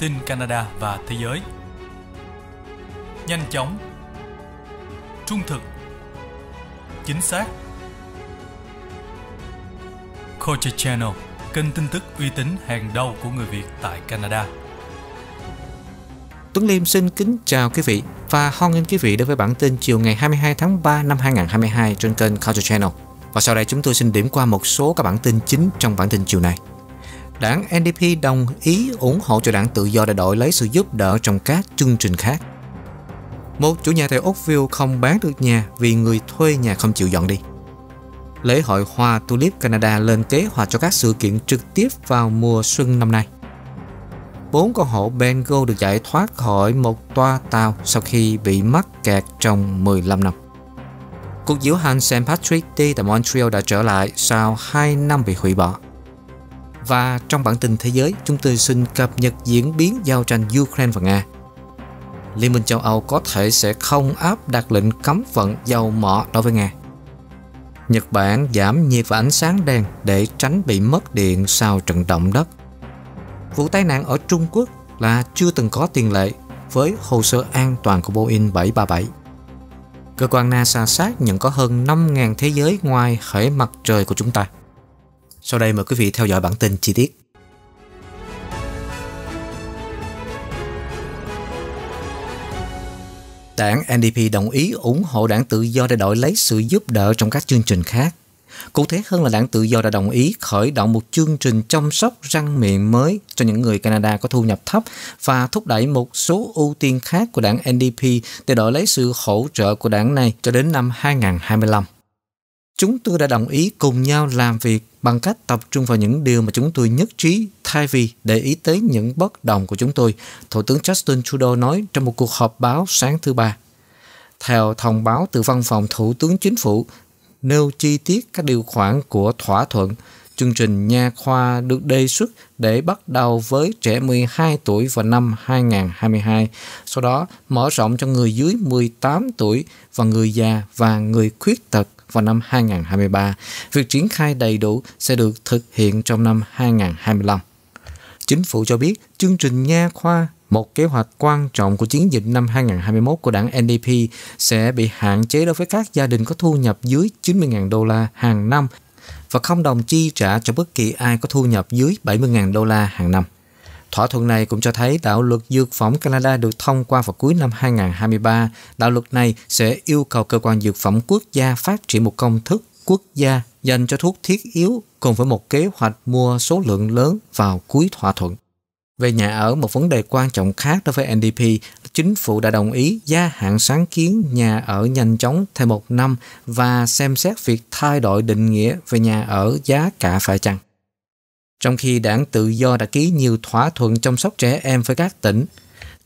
tin Canada và thế giới. Nhanh chóng, trung thực, chính xác. Culture Channel, kênh tin tức uy tín hàng đầu của người Việt tại Canada. Tuấn Liêm xin kính chào quý vị và hoan nghênh quý vị đến với bản tin chiều ngày 22 tháng 3 năm 2022 trên kênh Culture Channel. Và sau đây chúng tôi xin điểm qua một số các bản tin chính trong bản tin chiều này đảng NDP đồng ý ủng hộ cho đảng tự do để đổi lấy sự giúp đỡ trong các chương trình khác. Một chủ nhà tại Oakville không bán được nhà vì người thuê nhà không chịu dọn đi. Lễ hội Hoa Tulip Canada lên kế hoạch cho các sự kiện trực tiếp vào mùa xuân năm nay. Bốn con hổ Bengal được giải thoát khỏi một toa tàu sau khi bị mắc kẹt trong 15 năm. Cuộc diễu hành St. Patrick's Day tại Montreal đã trở lại sau 2 năm bị hủy bỏ. Và trong bản tin thế giới, chúng tôi xin cập nhật diễn biến giao tranh Ukraine và Nga. Liên minh châu Âu có thể sẽ không áp đặt lệnh cấm vận dầu mỏ đối với Nga. Nhật Bản giảm nhiệt và ánh sáng đèn để tránh bị mất điện sau trận động đất. Vụ tai nạn ở Trung Quốc là chưa từng có tiền lệ với hồ sơ an toàn của Boeing 737. Cơ quan NASA xác nhận có hơn 5.000 thế giới ngoài hệ mặt trời của chúng ta. Sau đây mời quý vị theo dõi bản tin chi tiết. Đảng NDP đồng ý ủng hộ đảng tự do để đổi lấy sự giúp đỡ trong các chương trình khác. Cụ thể hơn là đảng tự do đã đồng ý khởi động một chương trình chăm sóc răng miệng mới cho những người Canada có thu nhập thấp và thúc đẩy một số ưu tiên khác của đảng NDP để đổi lấy sự hỗ trợ của đảng này cho đến năm 2025 chúng tôi đã đồng ý cùng nhau làm việc bằng cách tập trung vào những điều mà chúng tôi nhất trí thay vì để ý tới những bất đồng của chúng tôi, Thủ tướng Justin Trudeau nói trong một cuộc họp báo sáng thứ Ba. Theo thông báo từ văn phòng Thủ tướng Chính phủ, nêu chi tiết các điều khoản của thỏa thuận, chương trình nha khoa được đề xuất để bắt đầu với trẻ 12 tuổi vào năm 2022, sau đó mở rộng cho người dưới 18 tuổi và người già và người khuyết tật – vào năm 2023, việc triển khai đầy đủ sẽ được thực hiện trong năm 2025. Chính phủ cho biết chương trình nha khoa một kế hoạch quan trọng của chiến dịch năm 2021 của đảng NDP sẽ bị hạn chế đối với các gia đình có thu nhập dưới 90.000 đô la hàng năm và không đồng chi trả cho bất kỳ ai có thu nhập dưới 70.000 đô la hàng năm. Thỏa thuận này cũng cho thấy đạo luật dược phẩm Canada được thông qua vào cuối năm 2023. Đạo luật này sẽ yêu cầu cơ quan dược phẩm quốc gia phát triển một công thức quốc gia dành cho thuốc thiết yếu cùng với một kế hoạch mua số lượng lớn vào cuối thỏa thuận. Về nhà ở, một vấn đề quan trọng khác đối với NDP, chính phủ đã đồng ý gia hạn sáng kiến nhà ở nhanh chóng thêm một năm và xem xét việc thay đổi định nghĩa về nhà ở giá cả phải chăng. Trong khi đảng tự do đã ký nhiều thỏa thuận chăm sóc trẻ em với các tỉnh,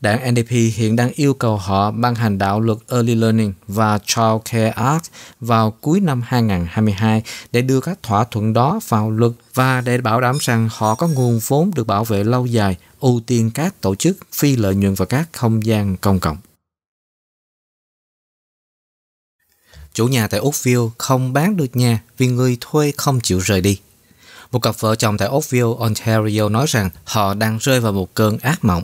đảng NDP hiện đang yêu cầu họ ban hành đạo luật Early Learning và Child Care Act vào cuối năm 2022 để đưa các thỏa thuận đó vào luật và để bảo đảm rằng họ có nguồn vốn được bảo vệ lâu dài, ưu tiên các tổ chức phi lợi nhuận và các không gian công cộng. Chủ nhà tại Úc Úc không bán được nhà vì người thuê không chịu rời đi một cặp vợ chồng tại Oakville, Ontario nói rằng họ đang rơi vào một cơn ác mộng.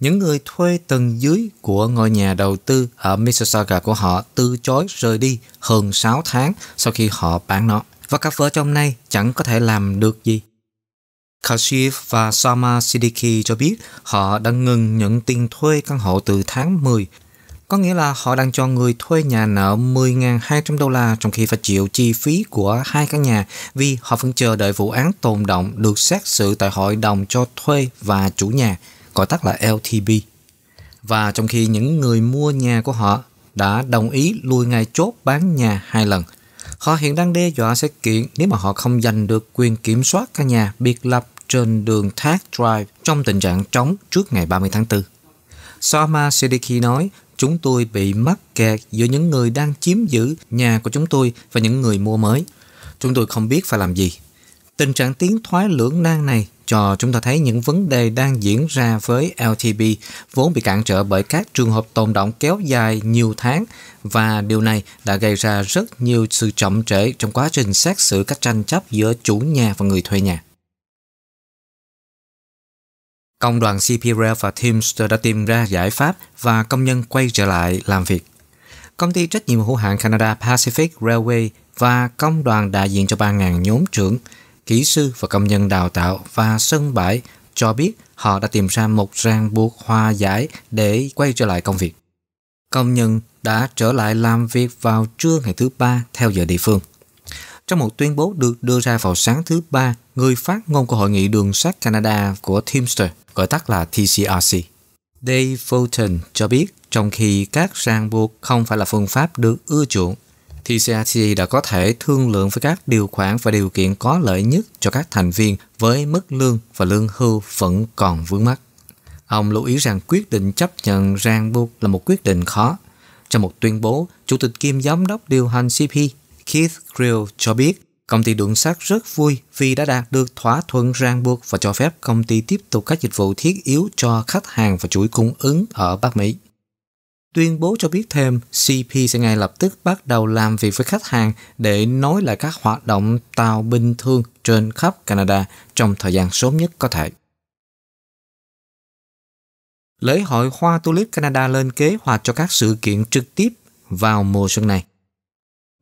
Những người thuê tầng dưới của ngôi nhà đầu tư ở Mississauga của họ từ chối rời đi hơn 6 tháng sau khi họ bán nó. Và cặp vợ chồng này chẳng có thể làm được gì. Kashif và Sama Siddiqui cho biết họ đã ngừng nhận tiền thuê căn hộ từ tháng 10 có nghĩa là họ đang cho người thuê nhà nợ 10.200 đô la trong khi phải chịu chi phí của hai căn nhà vì họ vẫn chờ đợi vụ án tồn động được xét xử tại Hội đồng cho thuê và chủ nhà, gọi tắt là LTB. Và trong khi những người mua nhà của họ đã đồng ý lùi ngày chốt bán nhà hai lần, họ hiện đang đe dọa sẽ kiện nếu mà họ không giành được quyền kiểm soát căn nhà biệt lập trên đường Tag Drive trong tình trạng trống trước ngày 30 tháng 4. Sama Siddiqui nói Chúng tôi bị mắc kẹt giữa những người đang chiếm giữ nhà của chúng tôi và những người mua mới. Chúng tôi không biết phải làm gì. Tình trạng tiến thoái lưỡng nan này cho chúng ta thấy những vấn đề đang diễn ra với LTB vốn bị cản trở bởi các trường hợp tồn động kéo dài nhiều tháng và điều này đã gây ra rất nhiều sự chậm trễ trong quá trình xét xử các tranh chấp giữa chủ nhà và người thuê nhà. Công đoàn CPRL và Teamster đã tìm ra giải pháp và công nhân quay trở lại làm việc. Công ty trách nhiệm hữu hạn Canada Pacific Railway và công đoàn đại diện cho 3.000 nhóm trưởng, kỹ sư và công nhân đào tạo và sân bãi cho biết họ đã tìm ra một ràng buộc hòa giải để quay trở lại công việc. Công nhân đã trở lại làm việc vào trưa ngày thứ ba theo giờ địa phương. Trong một tuyên bố được đưa ra vào sáng thứ Ba, người phát ngôn của Hội nghị Đường sắt Canada của Teamster, gọi tắt là TCRC, Dave Fulton cho biết trong khi các ràng buộc không phải là phương pháp được ưa chuộng, TCRC đã có thể thương lượng với các điều khoản và điều kiện có lợi nhất cho các thành viên với mức lương và lương hưu vẫn còn vướng mắt. Ông lưu ý rằng quyết định chấp nhận ràng buộc là một quyết định khó. Trong một tuyên bố, Chủ tịch kiêm giám đốc điều hành CP Keith Creel cho biết Công ty đường sắt rất vui vì đã đạt được thỏa thuận ràng buộc và cho phép công ty tiếp tục các dịch vụ thiết yếu cho khách hàng và chuỗi cung ứng ở Bắc Mỹ. Tuyên bố cho biết thêm, CP sẽ ngay lập tức bắt đầu làm việc với khách hàng để nối lại các hoạt động tàu bình thường trên khắp Canada trong thời gian sớm nhất có thể. Lễ hội Hoa Tulip Canada lên kế hoạch cho các sự kiện trực tiếp vào mùa xuân này.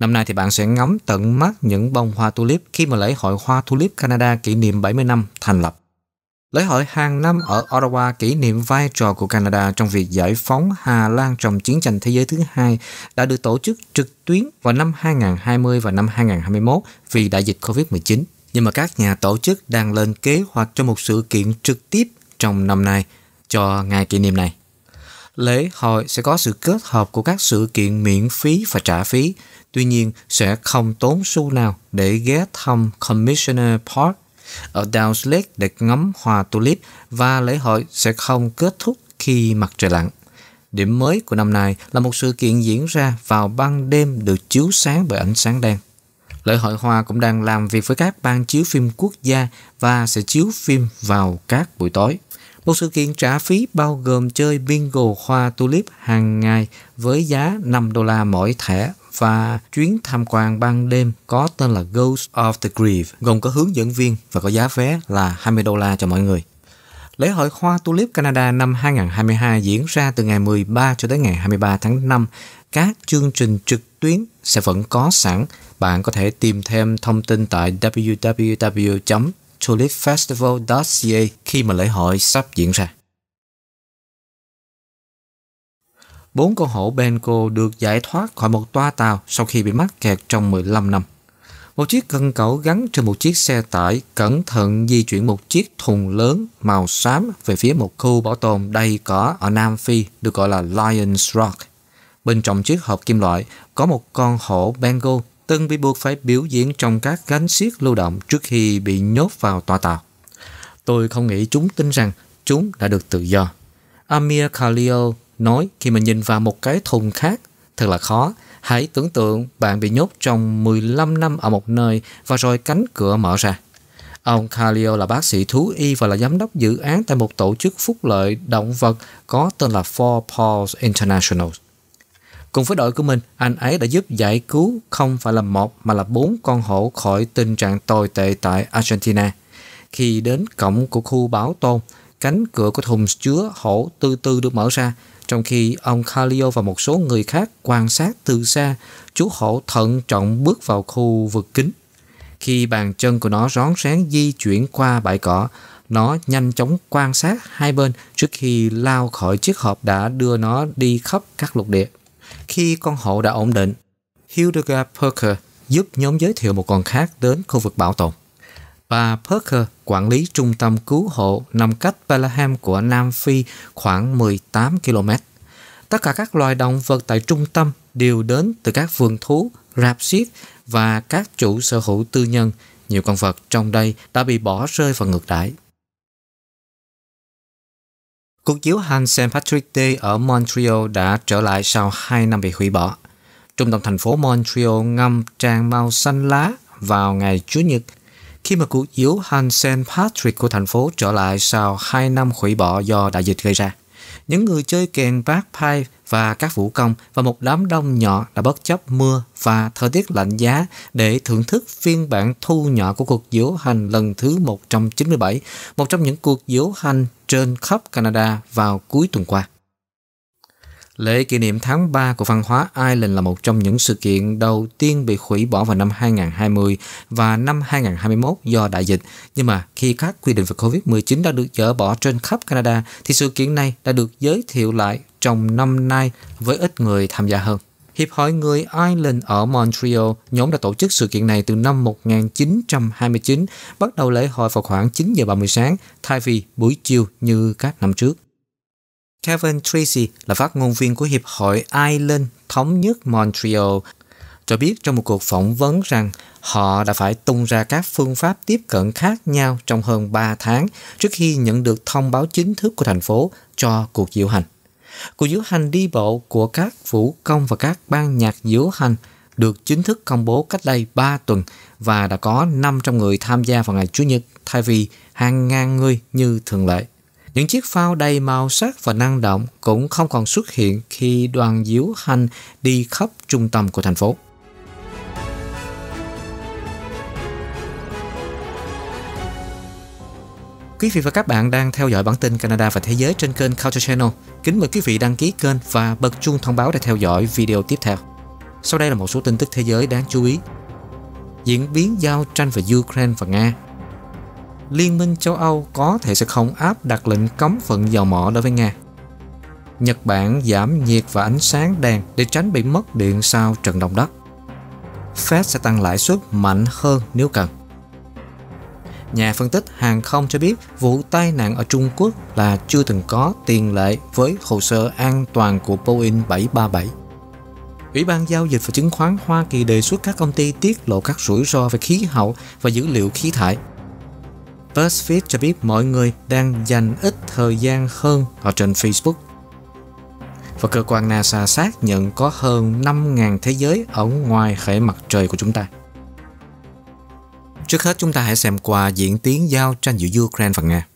Năm nay thì bạn sẽ ngắm tận mắt những bông hoa tulip khi mà lễ hội hoa tulip Canada kỷ niệm 70 năm thành lập. Lễ hội hàng năm ở Ottawa kỷ niệm vai trò của Canada trong việc giải phóng Hà Lan trong chiến tranh thế giới thứ hai đã được tổ chức trực tuyến vào năm 2020 và năm 2021 vì đại dịch COVID-19. Nhưng mà các nhà tổ chức đang lên kế hoạch cho một sự kiện trực tiếp trong năm nay cho ngày kỷ niệm này lễ hội sẽ có sự kết hợp của các sự kiện miễn phí và trả phí, tuy nhiên sẽ không tốn xu nào để ghé thăm Commissioner Park ở Downs Lake để ngắm hoa tulip và lễ hội sẽ không kết thúc khi mặt trời lặn. Điểm mới của năm nay là một sự kiện diễn ra vào ban đêm được chiếu sáng bởi ánh sáng đen. Lễ hội hoa cũng đang làm việc với các ban chiếu phim quốc gia và sẽ chiếu phim vào các buổi tối. Một sự kiện trả phí bao gồm chơi bingo hoa tulip hàng ngày với giá 5 đô la mỗi thẻ và chuyến tham quan ban đêm có tên là Ghost of the Grave, gồm có hướng dẫn viên và có giá vé là 20 đô la cho mọi người. Lễ hội Hoa Tulip Canada năm 2022 diễn ra từ ngày 13 cho tới ngày 23 tháng 5. Các chương trình trực tuyến sẽ vẫn có sẵn. Bạn có thể tìm thêm thông tin tại www tulipfestival.ca khi mà lễ hội sắp diễn ra. Bốn con hổ Benko được giải thoát khỏi một toa tàu sau khi bị mắc kẹt trong 15 năm. Một chiếc cân cẩu gắn trên một chiếc xe tải cẩn thận di chuyển một chiếc thùng lớn màu xám về phía một khu bảo tồn đầy cỏ ở Nam Phi được gọi là Lions Rock. Bên trong chiếc hộp kim loại có một con hổ Bengal từng bị buộc phải biểu diễn trong các gánh xiếc lưu động trước khi bị nhốt vào tòa tàu. Tôi không nghĩ chúng tin rằng chúng đã được tự do. Amir Khalil nói khi mình nhìn vào một cái thùng khác, thật là khó. Hãy tưởng tượng bạn bị nhốt trong 15 năm ở một nơi và rồi cánh cửa mở ra. Ông Khalil là bác sĩ thú y và là giám đốc dự án tại một tổ chức phúc lợi động vật có tên là Four Paws International. Cùng với đội của mình, anh ấy đã giúp giải cứu không phải là một mà là bốn con hổ khỏi tình trạng tồi tệ tại Argentina. Khi đến cổng của khu bảo tồn, cánh cửa của thùng chứa hổ từ từ được mở ra, trong khi ông Calio và một số người khác quan sát từ xa, chú hổ thận trọng bước vào khu vực kính. Khi bàn chân của nó rón rén di chuyển qua bãi cỏ, nó nhanh chóng quan sát hai bên trước khi lao khỏi chiếc hộp đã đưa nó đi khắp các lục địa. Khi con hộ đã ổn định, Hildegard Perker giúp nhóm giới thiệu một con khác đến khu vực bảo tồn. Bà Perker quản lý trung tâm cứu hộ nằm cách Pelham của Nam Phi khoảng 18 km. Tất cả các loài động vật tại trung tâm đều đến từ các vườn thú, rạp xiếc và các chủ sở hữu tư nhân. Nhiều con vật trong đây đã bị bỏ rơi và ngược đãi. Cuộc chiếu hành St. Patrick Day ở Montreal đã trở lại sau 2 năm bị hủy bỏ. Trung tâm thành phố Montreal ngâm tràn màu xanh lá vào ngày Chủ nhật khi mà cuộc chiếu hành St. Patrick của thành phố trở lại sau 2 năm hủy bỏ do đại dịch gây ra. Những người chơi kèn bagpipe và các vũ công và một đám đông nhỏ đã bất chấp mưa và thời tiết lạnh giá để thưởng thức phiên bản thu nhỏ của cuộc diễu hành lần thứ 197, một trong những cuộc diễu hành trên khắp Canada vào cuối tuần qua. Lễ kỷ niệm tháng 3 của văn hóa Ireland là một trong những sự kiện đầu tiên bị hủy bỏ vào năm 2020 và năm 2021 do đại dịch. Nhưng mà khi các quy định về COVID-19 đã được dỡ bỏ trên khắp Canada thì sự kiện này đã được giới thiệu lại trong năm nay với ít người tham gia hơn. Hiệp hội người Ireland ở Montreal, nhóm đã tổ chức sự kiện này từ năm 1929, bắt đầu lễ hội vào khoảng 9 giờ 30 sáng thay vì buổi chiều như các năm trước. Kevin Tracy là phát ngôn viên của Hiệp hội Ireland Thống nhất Montreal cho biết trong một cuộc phỏng vấn rằng họ đã phải tung ra các phương pháp tiếp cận khác nhau trong hơn 3 tháng trước khi nhận được thông báo chính thức của thành phố cho cuộc diễu hành. Cuộc diễu hành đi bộ của các vũ công và các ban nhạc diễu hành được chính thức công bố cách đây 3 tuần và đã có 500 người tham gia vào ngày Chủ nhật thay vì hàng ngàn người như thường lệ. Những chiếc phao đầy màu sắc và năng động cũng không còn xuất hiện khi đoàn diễu hành đi khắp trung tâm của thành phố. Quý vị và các bạn đang theo dõi bản tin Canada và Thế giới trên kênh Culture Channel. Kính mời quý vị đăng ký kênh và bật chuông thông báo để theo dõi video tiếp theo. Sau đây là một số tin tức thế giới đáng chú ý. Diễn biến giao tranh về Ukraine và Nga Liên minh châu Âu có thể sẽ không áp đặt lệnh cấm vận dầu mỏ đối với Nga. Nhật Bản giảm nhiệt và ánh sáng đèn để tránh bị mất điện sau trận động đất. Fed sẽ tăng lãi suất mạnh hơn nếu cần. Nhà phân tích hàng không cho biết vụ tai nạn ở Trung Quốc là chưa từng có tiền lệ với hồ sơ an toàn của Boeing 737. Ủy ban giao dịch và chứng khoán Hoa Kỳ đề xuất các công ty tiết lộ các rủi ro về khí hậu và dữ liệu khí thải BuzzFeed cho biết mọi người đang dành ít thời gian hơn ở trên Facebook. Và cơ quan NASA xác nhận có hơn 5.000 thế giới ở ngoài hệ mặt trời của chúng ta. Trước hết chúng ta hãy xem qua diễn tiến giao tranh giữa Ukraine và Nga.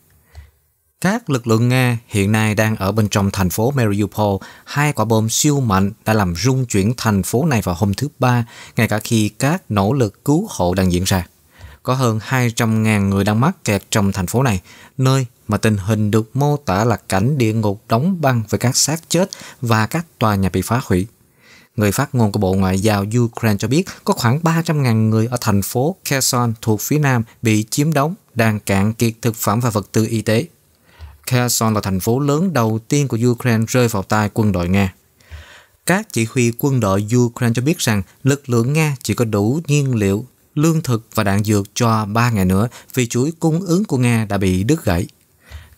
Các lực lượng Nga hiện nay đang ở bên trong thành phố Mariupol. Hai quả bom siêu mạnh đã làm rung chuyển thành phố này vào hôm thứ Ba, ngay cả khi các nỗ lực cứu hộ đang diễn ra có hơn 200.000 người đang mắc kẹt trong thành phố này, nơi mà tình hình được mô tả là cảnh địa ngục đóng băng với các xác chết và các tòa nhà bị phá hủy. Người phát ngôn của Bộ Ngoại giao Ukraine cho biết có khoảng 300.000 người ở thành phố Kherson thuộc phía nam bị chiếm đóng, đang cạn kiệt thực phẩm và vật tư y tế. Kherson là thành phố lớn đầu tiên của Ukraine rơi vào tay quân đội Nga. Các chỉ huy quân đội Ukraine cho biết rằng lực lượng Nga chỉ có đủ nhiên liệu lương thực và đạn dược cho 3 ngày nữa vì chuỗi cung ứng của Nga đã bị đứt gãy.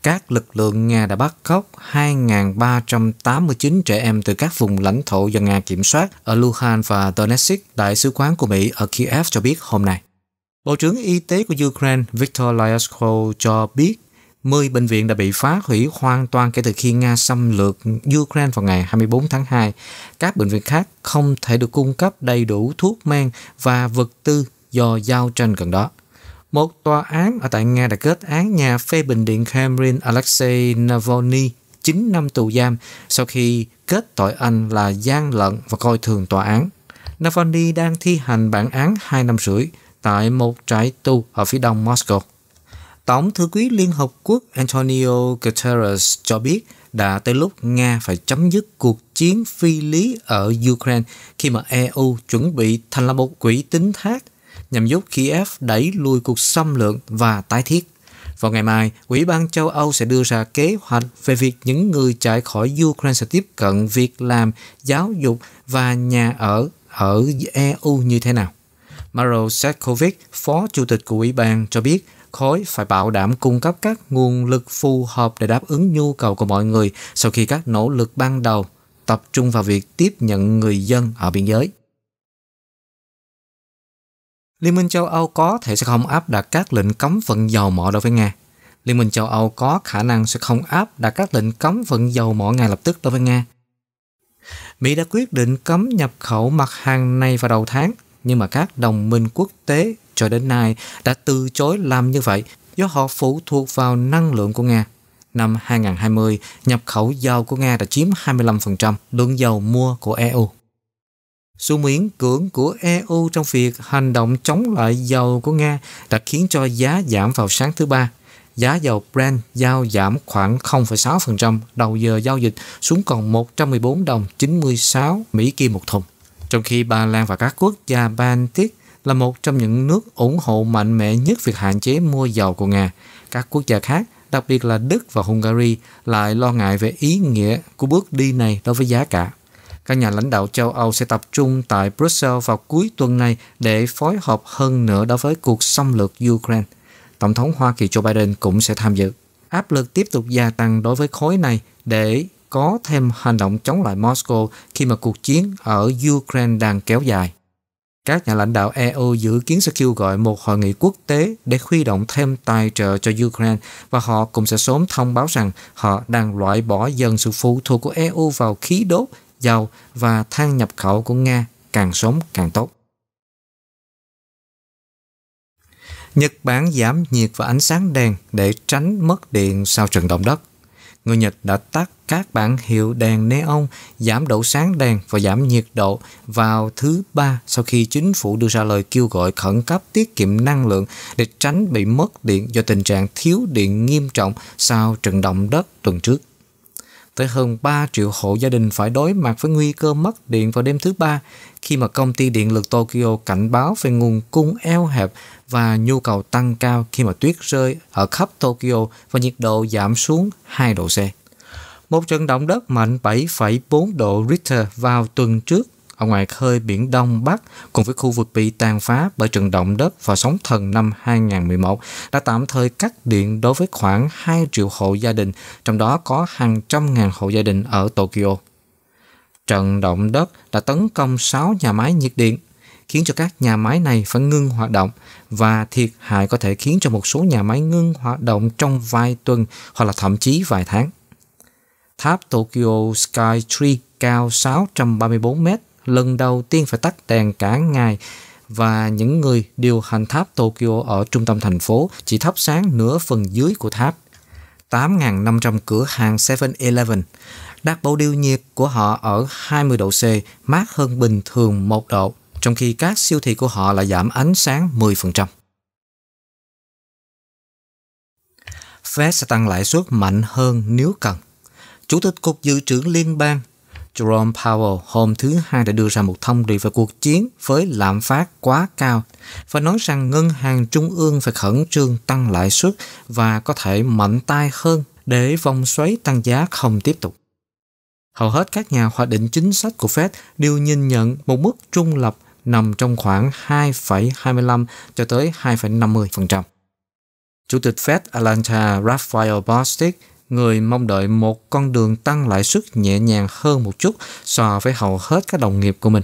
Các lực lượng Nga đã bắt cóc 2.389 trẻ em từ các vùng lãnh thổ do Nga kiểm soát ở Luhansk và Donetsk, Đại sứ quán của Mỹ ở Kiev cho biết hôm nay. Bộ trưởng Y tế của Ukraine Viktor Lyashko cho biết 10 bệnh viện đã bị phá hủy hoàn toàn kể từ khi Nga xâm lược Ukraine vào ngày 24 tháng 2. Các bệnh viện khác không thể được cung cấp đầy đủ thuốc men và vật tư do giao tranh gần đó. Một tòa án ở tại Nga đã kết án nhà phê bình điện Kremlin Alexei Navalny 9 năm tù giam sau khi kết tội anh là gian lận và coi thường tòa án. Navalny đang thi hành bản án 2 năm rưỡi tại một trại tù ở phía đông Moscow. Tổng thư ký Liên Hợp Quốc Antonio Guterres cho biết đã tới lúc Nga phải chấm dứt cuộc chiến phi lý ở Ukraine khi mà EU chuẩn bị thành lập một quỹ tính thác nhằm giúp Kiev đẩy lùi cuộc xâm lược và tái thiết. Vào ngày mai, Ủy ban châu Âu sẽ đưa ra kế hoạch về việc những người chạy khỏi Ukraine sẽ tiếp cận việc làm, giáo dục và nhà ở ở EU như thế nào. Maro Sekovic, phó chủ tịch của ủy ban, cho biết khối phải bảo đảm cung cấp các nguồn lực phù hợp để đáp ứng nhu cầu của mọi người sau khi các nỗ lực ban đầu tập trung vào việc tiếp nhận người dân ở biên giới. Liên minh châu Âu có thể sẽ không áp đặt các lệnh cấm vận dầu mỏ đối với Nga. Liên minh châu Âu có khả năng sẽ không áp đặt các lệnh cấm vận dầu mỏ ngay lập tức đối với Nga. Mỹ đã quyết định cấm nhập khẩu mặt hàng này vào đầu tháng, nhưng mà các đồng minh quốc tế cho đến nay đã từ chối làm như vậy do họ phụ thuộc vào năng lượng của Nga. Năm 2020, nhập khẩu dầu của Nga đã chiếm 25% lượng dầu mua của EU. Sự miễn cưỡng của EU trong việc hành động chống lại dầu của Nga đã khiến cho giá giảm vào sáng thứ Ba. Giá dầu Brent giao giảm khoảng 0,6% đầu giờ giao dịch xuống còn 114 đồng 96 Mỹ Kim một thùng. Trong khi Ba Lan và các quốc gia Baltic là một trong những nước ủng hộ mạnh mẽ nhất việc hạn chế mua dầu của Nga, các quốc gia khác đặc biệt là Đức và Hungary lại lo ngại về ý nghĩa của bước đi này đối với giá cả. Các nhà lãnh đạo châu Âu sẽ tập trung tại Brussels vào cuối tuần này để phối hợp hơn nữa đối với cuộc xâm lược Ukraine. Tổng thống Hoa Kỳ Joe Biden cũng sẽ tham dự. Áp lực tiếp tục gia tăng đối với khối này để có thêm hành động chống lại Moscow khi mà cuộc chiến ở Ukraine đang kéo dài. Các nhà lãnh đạo EU dự kiến sẽ kêu gọi một hội nghị quốc tế để huy động thêm tài trợ cho Ukraine và họ cũng sẽ sớm thông báo rằng họ đang loại bỏ dần sự phụ thuộc của EU vào khí đốt dầu và than nhập khẩu của Nga càng sớm càng tốt. Nhật Bản giảm nhiệt và ánh sáng đèn để tránh mất điện sau trận động đất. Người Nhật đã tắt các bảng hiệu đèn neon giảm độ sáng đèn và giảm nhiệt độ vào thứ ba sau khi chính phủ đưa ra lời kêu gọi khẩn cấp tiết kiệm năng lượng để tránh bị mất điện do tình trạng thiếu điện nghiêm trọng sau trận động đất tuần trước tới hơn 3 triệu hộ gia đình phải đối mặt với nguy cơ mất điện vào đêm thứ ba khi mà công ty điện lực Tokyo cảnh báo về nguồn cung eo hẹp và nhu cầu tăng cao khi mà tuyết rơi ở khắp Tokyo và nhiệt độ giảm xuống 2 độ C. Một trận động đất mạnh 7,4 độ Richter vào tuần trước ở ngoài khơi biển Đông Bắc cùng với khu vực bị tàn phá bởi trận động đất và sóng thần năm 2011 đã tạm thời cắt điện đối với khoảng 2 triệu hộ gia đình, trong đó có hàng trăm ngàn hộ gia đình ở Tokyo. Trận động đất đã tấn công 6 nhà máy nhiệt điện, khiến cho các nhà máy này phải ngưng hoạt động và thiệt hại có thể khiến cho một số nhà máy ngưng hoạt động trong vài tuần hoặc là thậm chí vài tháng. Tháp Tokyo Sky Tree cao 634 mét lần đầu tiên phải tắt đèn cả ngày và những người điều hành tháp Tokyo ở trung tâm thành phố chỉ thắp sáng nửa phần dưới của tháp. 8.500 cửa hàng 7-Eleven đặt bầu điều nhiệt của họ ở 20 độ C, mát hơn bình thường 1 độ, trong khi các siêu thị của họ là giảm ánh sáng 10%. Fed sẽ tăng lãi suất mạnh hơn nếu cần. Chủ tịch Cục Dự trữ Liên bang Jerome Powell hôm thứ Hai đã đưa ra một thông điệp về cuộc chiến với lạm phát quá cao và nói rằng ngân hàng trung ương phải khẩn trương tăng lãi suất và có thể mạnh tay hơn để vòng xoáy tăng giá không tiếp tục. Hầu hết các nhà hoạch định chính sách của Fed đều nhìn nhận một mức trung lập nằm trong khoảng 2,25 cho tới 2,50%. Chủ tịch Fed Atlanta Raphael Bostic Người mong đợi một con đường tăng lãi suất nhẹ nhàng hơn một chút so với hầu hết các đồng nghiệp của mình.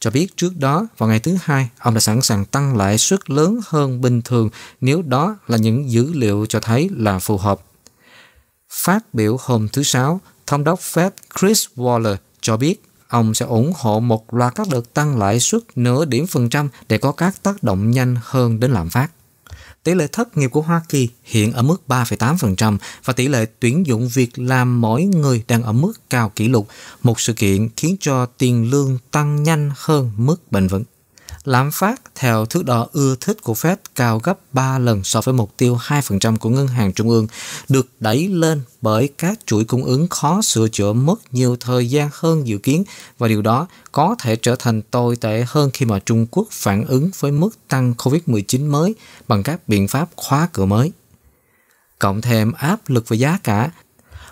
Cho biết trước đó, vào ngày thứ hai, ông đã sẵn sàng tăng lãi suất lớn hơn bình thường nếu đó là những dữ liệu cho thấy là phù hợp. Phát biểu hôm thứ sáu, thống đốc Fed Chris Waller cho biết ông sẽ ủng hộ một loạt các đợt tăng lãi suất nửa điểm phần trăm để có các tác động nhanh hơn đến lạm phát. Tỷ lệ thất nghiệp của Hoa Kỳ hiện ở mức 3,8% và tỷ lệ tuyển dụng việc làm mỗi người đang ở mức cao kỷ lục, một sự kiện khiến cho tiền lương tăng nhanh hơn mức bền vững lạm phát theo thước đo ưa thích của Fed cao gấp 3 lần so với mục tiêu 2% của ngân hàng trung ương, được đẩy lên bởi các chuỗi cung ứng khó sửa chữa mất nhiều thời gian hơn dự kiến và điều đó có thể trở thành tồi tệ hơn khi mà Trung Quốc phản ứng với mức tăng COVID-19 mới bằng các biện pháp khóa cửa mới. Cộng thêm áp lực về giá cả,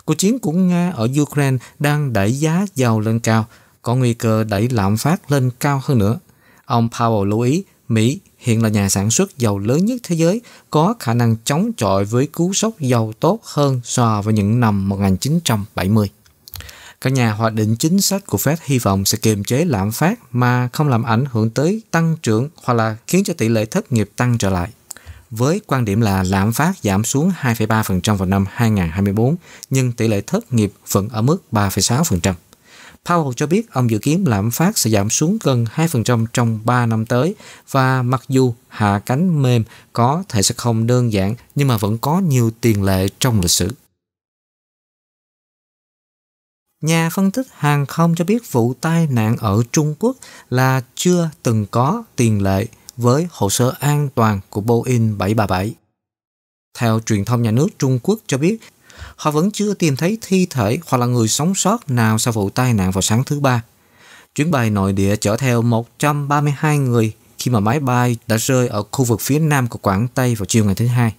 cuộc chiến của Nga ở Ukraine đang đẩy giá dầu lên cao, có nguy cơ đẩy lạm phát lên cao hơn nữa. Ông Powell lưu ý Mỹ hiện là nhà sản xuất dầu lớn nhất thế giới có khả năng chống chọi với cú sốc dầu tốt hơn so với những năm 1970. Các nhà hoạch định chính sách của Fed hy vọng sẽ kiềm chế lạm phát mà không làm ảnh hưởng tới tăng trưởng hoặc là khiến cho tỷ lệ thất nghiệp tăng trở lại. Với quan điểm là lạm phát giảm xuống 2,3% vào năm 2024, nhưng tỷ lệ thất nghiệp vẫn ở mức 3,6%. Powell cho biết ông dự kiến lạm phát sẽ giảm xuống gần 2% trong 3 năm tới và mặc dù hạ cánh mềm có thể sẽ không đơn giản nhưng mà vẫn có nhiều tiền lệ trong lịch sử. Nhà phân tích hàng không cho biết vụ tai nạn ở Trung Quốc là chưa từng có tiền lệ với hồ sơ an toàn của Boeing 737. Theo truyền thông nhà nước Trung Quốc cho biết, họ vẫn chưa tìm thấy thi thể hoặc là người sống sót nào sau vụ tai nạn vào sáng thứ ba. Chuyến bay nội địa chở theo 132 người khi mà máy bay đã rơi ở khu vực phía nam của Quảng Tây vào chiều ngày thứ hai.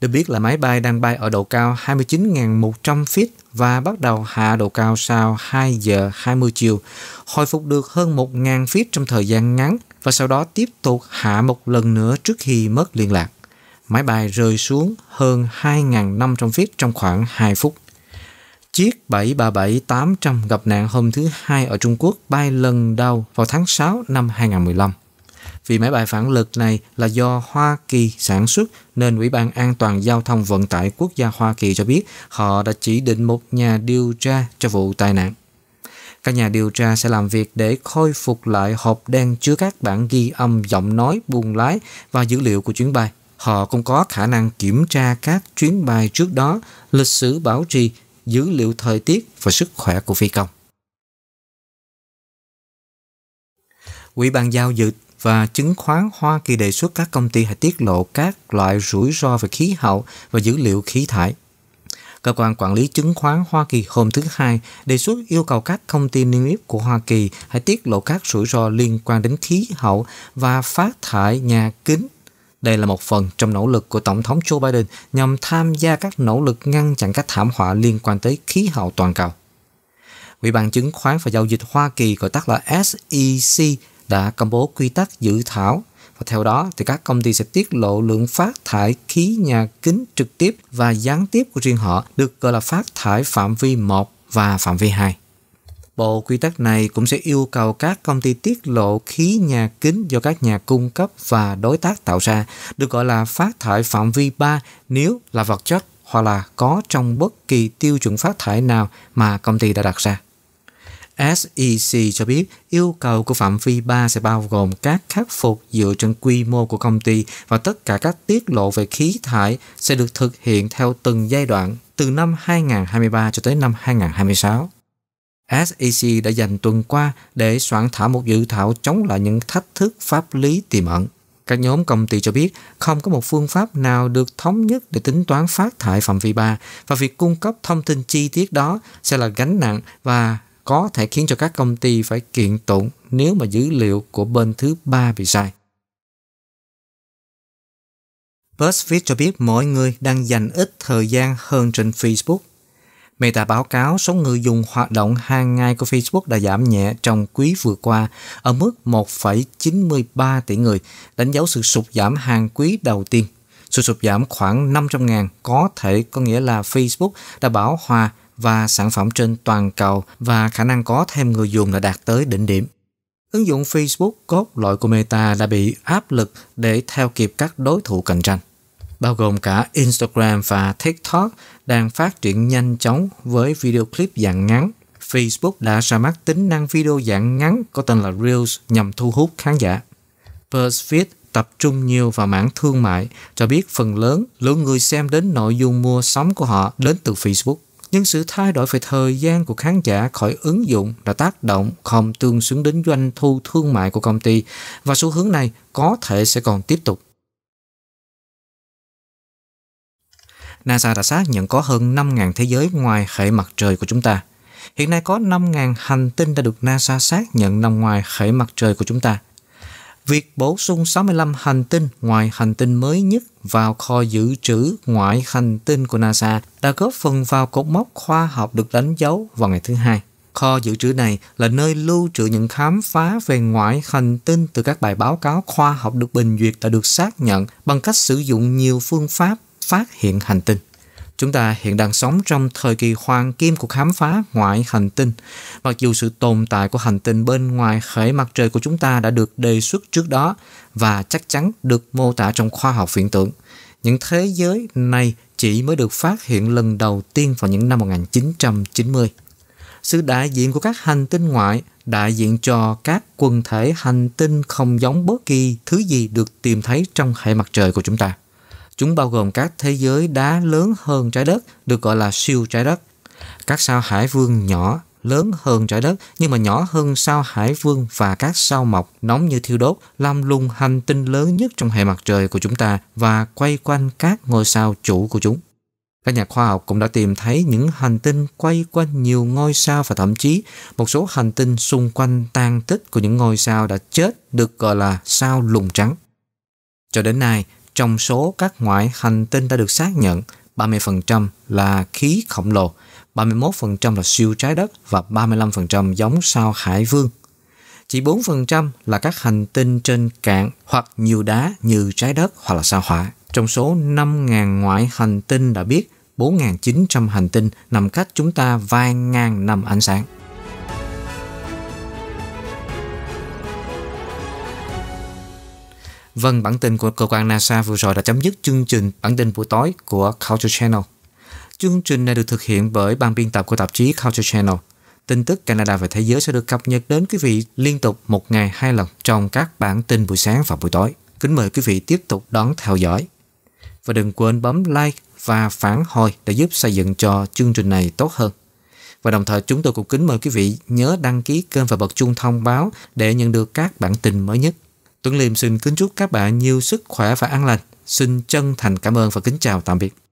Được biết là máy bay đang bay ở độ cao 29.100 feet và bắt đầu hạ độ cao sau 2 giờ 20 chiều, hồi phục được hơn 1.000 feet trong thời gian ngắn và sau đó tiếp tục hạ một lần nữa trước khi mất liên lạc máy bay rơi xuống hơn 2.500 feet trong khoảng 2 phút. Chiếc 737-800 gặp nạn hôm thứ Hai ở Trung Quốc bay lần đầu vào tháng 6 năm 2015. Vì máy bay phản lực này là do Hoa Kỳ sản xuất nên Ủy ban An toàn Giao thông Vận tải Quốc gia Hoa Kỳ cho biết họ đã chỉ định một nhà điều tra cho vụ tai nạn. Các nhà điều tra sẽ làm việc để khôi phục lại hộp đen chứa các bản ghi âm giọng nói buồn lái và dữ liệu của chuyến bay Họ cũng có khả năng kiểm tra các chuyến bay trước đó, lịch sử bảo trì, dữ liệu thời tiết và sức khỏe của phi công. Quỹ ban giao dịch và chứng khoán Hoa Kỳ đề xuất các công ty hãy tiết lộ các loại rủi ro về khí hậu và dữ liệu khí thải. Cơ quan quản lý chứng khoán Hoa Kỳ hôm thứ Hai đề xuất yêu cầu các công ty niêm yết của Hoa Kỳ hãy tiết lộ các rủi ro liên quan đến khí hậu và phát thải nhà kính đây là một phần trong nỗ lực của Tổng thống Joe Biden nhằm tham gia các nỗ lực ngăn chặn các thảm họa liên quan tới khí hậu toàn cầu. Ủy ban chứng khoán và giao dịch Hoa Kỳ gọi tắt là SEC đã công bố quy tắc dự thảo và theo đó thì các công ty sẽ tiết lộ lượng phát thải khí nhà kính trực tiếp và gián tiếp của riêng họ được gọi là phát thải phạm vi 1 và phạm vi 2. Bộ quy tắc này cũng sẽ yêu cầu các công ty tiết lộ khí nhà kính do các nhà cung cấp và đối tác tạo ra, được gọi là phát thải phạm vi 3 nếu là vật chất hoặc là có trong bất kỳ tiêu chuẩn phát thải nào mà công ty đã đặt ra. SEC cho biết yêu cầu của phạm vi 3 sẽ bao gồm các khắc phục dựa trên quy mô của công ty và tất cả các tiết lộ về khí thải sẽ được thực hiện theo từng giai đoạn từ năm 2023 cho tới năm 2026. SEC đã dành tuần qua để soạn thảo một dự thảo chống lại những thách thức pháp lý tiềm ẩn. Các nhóm công ty cho biết không có một phương pháp nào được thống nhất để tính toán phát thải phạm vi 3 và việc cung cấp thông tin chi tiết đó sẽ là gánh nặng và có thể khiến cho các công ty phải kiện tụng nếu mà dữ liệu của bên thứ ba bị sai. BuzzFeed cho biết mọi người đang dành ít thời gian hơn trên Facebook Meta báo cáo số người dùng hoạt động hàng ngày của Facebook đã giảm nhẹ trong quý vừa qua ở mức 1,93 tỷ người, đánh dấu sự sụt giảm hàng quý đầu tiên. Sự sụt giảm khoảng 500.000 có thể có nghĩa là Facebook đã bảo hòa và sản phẩm trên toàn cầu và khả năng có thêm người dùng đã đạt tới đỉnh điểm. Ứng dụng Facebook cốt lõi của Meta đã bị áp lực để theo kịp các đối thủ cạnh tranh bao gồm cả Instagram và TikTok đang phát triển nhanh chóng với video clip dạng ngắn. Facebook đã ra mắt tính năng video dạng ngắn có tên là Reels nhằm thu hút khán giả. BuzzFeed tập trung nhiều vào mảng thương mại cho biết phần lớn lượng người xem đến nội dung mua sắm của họ đến từ Facebook. Nhưng sự thay đổi về thời gian của khán giả khỏi ứng dụng đã tác động không tương xứng đến doanh thu thương mại của công ty và xu hướng này có thể sẽ còn tiếp tục. NASA đã xác nhận có hơn 5.000 thế giới ngoài hệ mặt trời của chúng ta. Hiện nay có 5.000 hành tinh đã được NASA xác nhận nằm ngoài hệ mặt trời của chúng ta. Việc bổ sung 65 hành tinh ngoài hành tinh mới nhất vào kho dự trữ ngoại hành tinh của NASA đã góp phần vào cột mốc khoa học được đánh dấu vào ngày thứ hai. Kho dự trữ này là nơi lưu trữ những khám phá về ngoại hành tinh từ các bài báo cáo khoa học được bình duyệt đã được xác nhận bằng cách sử dụng nhiều phương pháp phát hiện hành tinh. Chúng ta hiện đang sống trong thời kỳ hoàng kim của khám phá ngoại hành tinh. Mặc dù sự tồn tại của hành tinh bên ngoài khởi mặt trời của chúng ta đã được đề xuất trước đó và chắc chắn được mô tả trong khoa học viễn tưởng. Những thế giới này chỉ mới được phát hiện lần đầu tiên vào những năm 1990. Sự đại diện của các hành tinh ngoại đại diện cho các quần thể hành tinh không giống bất kỳ thứ gì được tìm thấy trong hệ mặt trời của chúng ta. Chúng bao gồm các thế giới đá lớn hơn trái đất, được gọi là siêu trái đất. Các sao hải vương nhỏ lớn hơn trái đất nhưng mà nhỏ hơn sao hải vương và các sao mộc nóng như thiêu đốt làm lung hành tinh lớn nhất trong hệ mặt trời của chúng ta và quay quanh các ngôi sao chủ của chúng. Các nhà khoa học cũng đã tìm thấy những hành tinh quay quanh nhiều ngôi sao và thậm chí một số hành tinh xung quanh tan tích của những ngôi sao đã chết được gọi là sao lùng trắng. Cho đến nay, trong số các ngoại hành tinh đã được xác nhận, 30% là khí khổng lồ, 31% là siêu trái đất và 35% giống sao hải vương. Chỉ 4% là các hành tinh trên cạn hoặc nhiều đá như trái đất hoặc là sao hỏa. Trong số 5.000 ngoại hành tinh đã biết, 4.900 hành tinh nằm cách chúng ta vài ngàn năm ánh sáng. Vâng, bản tin của cơ quan NASA vừa rồi đã chấm dứt chương trình bản tin buổi tối của Culture Channel. Chương trình này được thực hiện bởi ban biên tập của tạp chí Culture Channel. Tin tức Canada và thế giới sẽ được cập nhật đến quý vị liên tục một ngày hai lần trong các bản tin buổi sáng và buổi tối. Kính mời quý vị tiếp tục đón theo dõi. Và đừng quên bấm like và phản hồi để giúp xây dựng cho chương trình này tốt hơn. Và đồng thời chúng tôi cũng kính mời quý vị nhớ đăng ký kênh và bật chuông thông báo để nhận được các bản tin mới nhất. Tuấn Liêm xin kính chúc các bạn nhiều sức khỏe và an lành. Xin chân thành cảm ơn và kính chào tạm biệt.